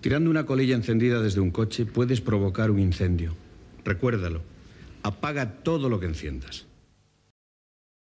Tirando una colilla encendida desde un coche puedes provocar un incendio. Recuérdalo. Apaga todo lo que enciendas.